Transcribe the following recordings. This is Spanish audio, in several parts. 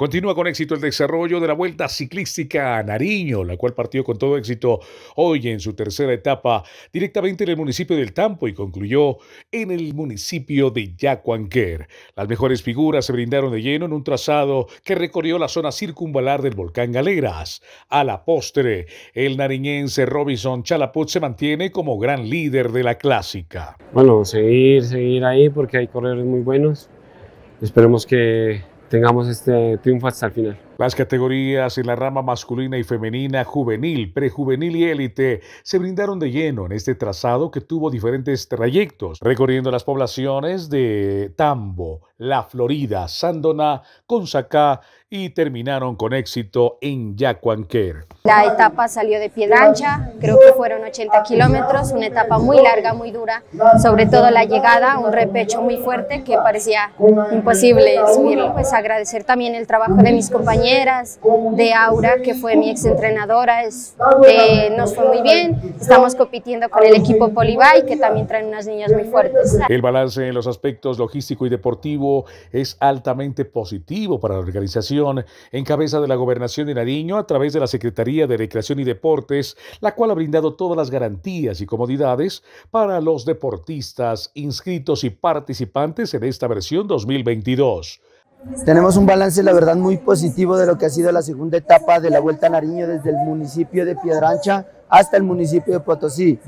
Continúa con éxito el desarrollo de la Vuelta Ciclística a Nariño, la cual partió con todo éxito hoy en su tercera etapa directamente en el municipio del Tampo y concluyó en el municipio de Yacuanquer. Las mejores figuras se brindaron de lleno en un trazado que recorrió la zona circunvalar del volcán Galeras. A la postre, el nariñense Robinson Chalaput se mantiene como gran líder de la clásica. Bueno, seguir, seguir ahí porque hay corredores muy buenos. Esperemos que tengamos este triunfo hasta el final. Las categorías en la rama masculina y femenina, juvenil, prejuvenil y élite se brindaron de lleno en este trazado que tuvo diferentes trayectos, recorriendo las poblaciones de Tambo, La Florida, Sandona, Consacá y terminaron con éxito en Yacuanquer. La etapa salió de piedra ancha, creo que fueron 80 kilómetros, una etapa muy larga, muy dura, sobre todo la llegada, un repecho muy fuerte que parecía imposible subirlo. Pues agradecer también el trabajo de mis compañeras, de Aura, que fue mi exentrenadora, es, eh, nos fue muy bien, estamos compitiendo con el equipo Polibay, que también traen unas niñas muy fuertes. El balance en los aspectos logístico y deportivo es altamente positivo para la organización en cabeza de la Gobernación de Nariño a través de la Secretaría de Recreación y Deportes, la cual ha brindado todas las garantías y comodidades para los deportistas inscritos y participantes en esta versión 2022. Tenemos un balance, la verdad, muy positivo de lo que ha sido la segunda etapa de la Vuelta a Nariño desde el municipio de Piedrancha hasta el municipio de Potosí.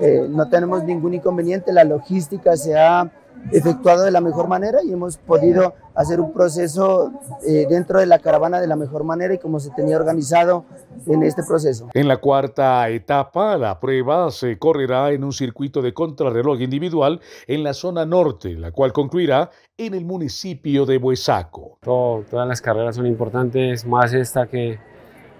Eh, no tenemos ningún inconveniente, la logística se ha efectuado de la mejor manera y hemos podido hacer un proceso eh, dentro de la caravana de la mejor manera y como se tenía organizado en este proceso. En la cuarta etapa, la prueba se correrá en un circuito de contrarreloj individual en la zona norte, la cual concluirá en el municipio de Huesaco. todas las carreras son importantes, más esta que,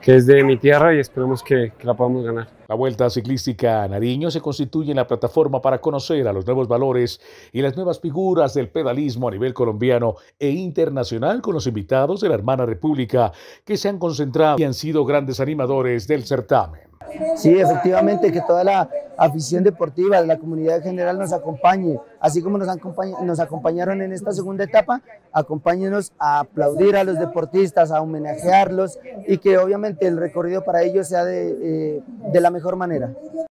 es de mi tierra y esperemos que la podamos ganar. La Vuelta Ciclística a Nariño se constituye en la plataforma para conocer a los nuevos valores y las nuevas figuras del pedalismo a nivel colombiano e internacional con los invitados de la hermana república que se han concentrado y han sido grandes animadores del certamen. Sí, efectivamente, que toda la afición deportiva, de la comunidad en general nos acompañe, así como nos, nos acompañaron en esta segunda etapa, acompáñenos a aplaudir a los deportistas, a homenajearlos y que obviamente el recorrido para ellos sea de eh, la mejor manera.